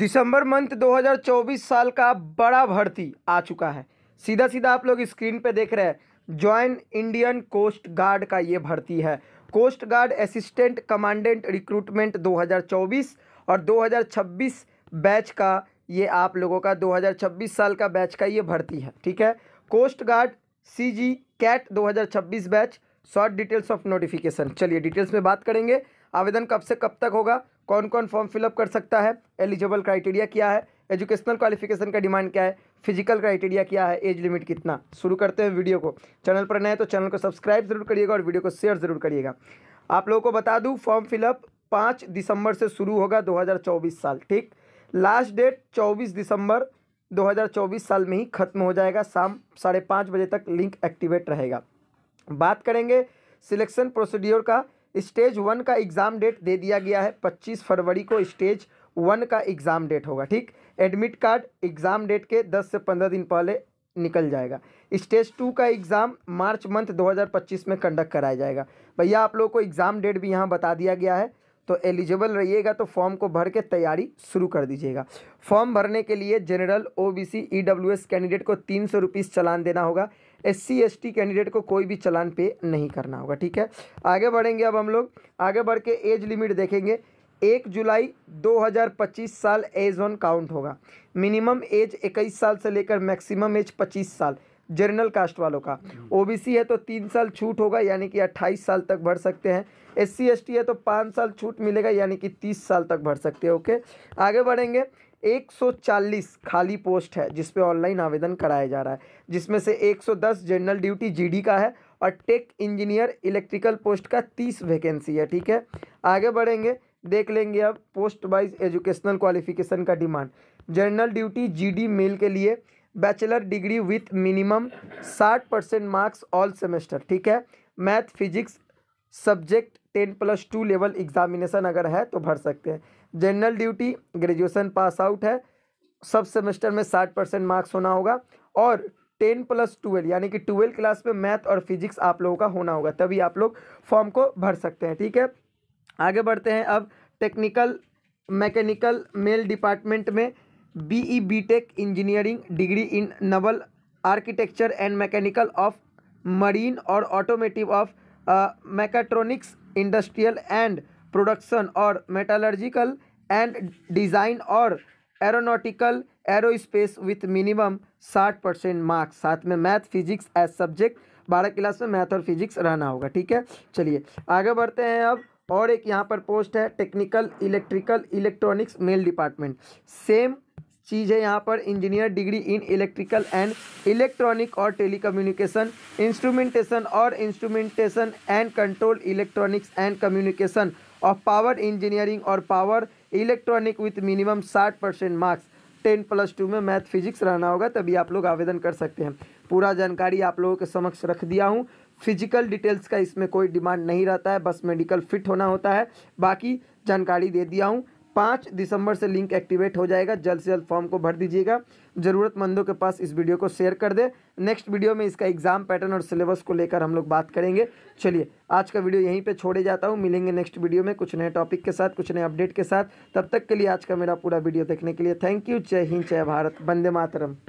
दिसंबर month 2024 साल का बड़ा भर्ती आ चुका है सीधा सीधा आप लोग स्क्रीन पे देख रहे हैं ज्वाइन इंडियन कोस्ट गार्ड का ये भर्ती है coast guard assistant commandant recruitment 2024 और 2026 बैच का ये आप लोगों का 2026 साल का बैच का ये भर्ती है ठीक है coast guard C G CAT दो batch short details of notification चलिए डिटेल्स में बात करेंगे आवेदन कब से कब तक होगा कौन कौन फॉर्म फिलअप कर सकता है एलिजिबल क्राइटेरिया क्या है एजुकेशनल क्वालिफिकेशन का डिमांड क्या है फिजिकल क्राइटेरिया क्या है एज लिमिट कितना शुरू करते हैं वीडियो को चैनल पर नए तो चैनल को सब्सक्राइब जरूर करिएगा और वीडियो को शेयर ज़रूर करिएगा आप लोगों को बता दूँ फॉर्म फिलअप पाँच दिसंबर से शुरू होगा दो साल ठीक लास्ट डेट चौबीस दिसंबर 2024 साल में ही खत्म हो जाएगा शाम साढ़े पाँच बजे तक लिंक एक्टिवेट रहेगा बात करेंगे सिलेक्शन प्रोसीड्योर का स्टेज वन का एग्ज़ाम डेट दे दिया गया है पच्चीस फरवरी को स्टेज वन का एग्ज़ाम डेट होगा ठीक एडमिट कार्ड एग्ज़ाम डेट के दस से पंद्रह दिन पहले निकल जाएगा स्टेज टू का एग्ज़ाम मार्च मंथ 2025 में कंडक्ट कराया जाएगा भैया आप लोगों को एग्ज़ाम डेट भी यहाँ बता दिया गया है तो एलिजिबल रहिएगा तो फॉर्म को भर के तैयारी शुरू कर दीजिएगा फॉर्म भरने के लिए जनरल ओबीसी ईडब्ल्यूएस कैंडिडेट को तीन सौ रुपीज़ चलान देना होगा S C S T candidate को कोई भी चलान पे नहीं करना होगा ठीक है आगे बढ़ेंगे अब हम लोग आगे बढ़ के एज लिमिट देखेंगे एक जुलाई 2025 साल एज वन काउंट होगा मिनिमम एज 21 साल से लेकर मैक्सिमम एज 25 साल जनरल कास्ट वालों का ओबीसी है तो तीन साल छूट होगा यानी कि अट्ठाईस साल तक भर सकते हैं एस सी है तो पाँच साल छूट मिलेगा यानी कि तीस साल तक भर सकते हैं ओके आगे बढ़ेंगे 140 खाली पोस्ट है जिस पे ऑनलाइन आवेदन कराया जा रहा है जिसमें से 110 जनरल ड्यूटी जीडी का है और टेक इंजीनियर इलेक्ट्रिकल पोस्ट का 30 वैकेंसी है ठीक है आगे बढ़ेंगे देख लेंगे अब पोस्ट वाइज एजुकेशनल क्वालिफिकेशन का demand general duty GD male के लिए बैचलर डिग्री विथ मिनिमम साठ परसेंट मार्क्स ऑल सेमेस्टर ठीक है math physics subject ten plus two level examination अगर है तो भर सकते हैं general duty graduation pass out है सब सेमेस्टर में साठ परसेंट मार्क्स होना होगा और टेन प्लस ट्वेल्व यानी कि ट्वेल्व क्लास में मैथ और फिजिक्स आप लोगों का होना होगा तभी आप लोग फॉर्म को भर सकते हैं ठीक है आगे बढ़ते हैं अब टेक्निकल मैकेनिकल मेल डिपार्टमेंट में B E B tech engineering degree in naval architecture and mechanical of marine और automotive of mechatronics industrial and production और मेटालर्जिकल एंड डिज़ाइन और एरोनॉटिकल एरोस्पेस विथ मिनिमम साठ परसेंट मार्क्स साथ में math physics as subject बारह class में math और physics रहना होगा ठीक है चलिए आगे बढ़ते हैं अब और एक यहाँ पर पोस्ट है technical electrical electronics male department same चीज़ है यहाँ पर engineer degree in electrical and electronic और टेलीकम्युनिकेशन इंस्ट्रूमेंटेशन और instrumentation and control electronics and communication of power engineering और पावर इलेक्ट्रॉनिक विथ मिनिमम साठ percent marks ten plus two में math physics रहना होगा तभी आप लोग आवेदन कर सकते हैं पूरा जानकारी आप लोगों के समक्ष रख दिया हूँ फिजिकल डिटेल्स का इसमें कोई डिमांड नहीं रहता है बस मेडिकल फिट होना होता है बाकी जानकारी दे दिया हूँ पाँच दिसंबर से लिंक एक्टिवेट हो जाएगा जल्द से जल्द फॉर्म को भर दीजिएगा ज़रूरतमंदों के पास इस वीडियो को शेयर कर दे नेक्स्ट वीडियो में इसका एग्ज़ाम पैटर्न और सिलेबस को लेकर हम लोग बात करेंगे चलिए आज का वीडियो यहीं पे छोड़े जाता हूँ मिलेंगे नेक्स्ट वीडियो में कुछ नए टॉपिक के साथ कुछ नए अपडेट के साथ तब तक के लिए आज का मेरा पूरा वीडियो देखने के लिए थैंक यू जय हिंद जय भारत वंदे मातरम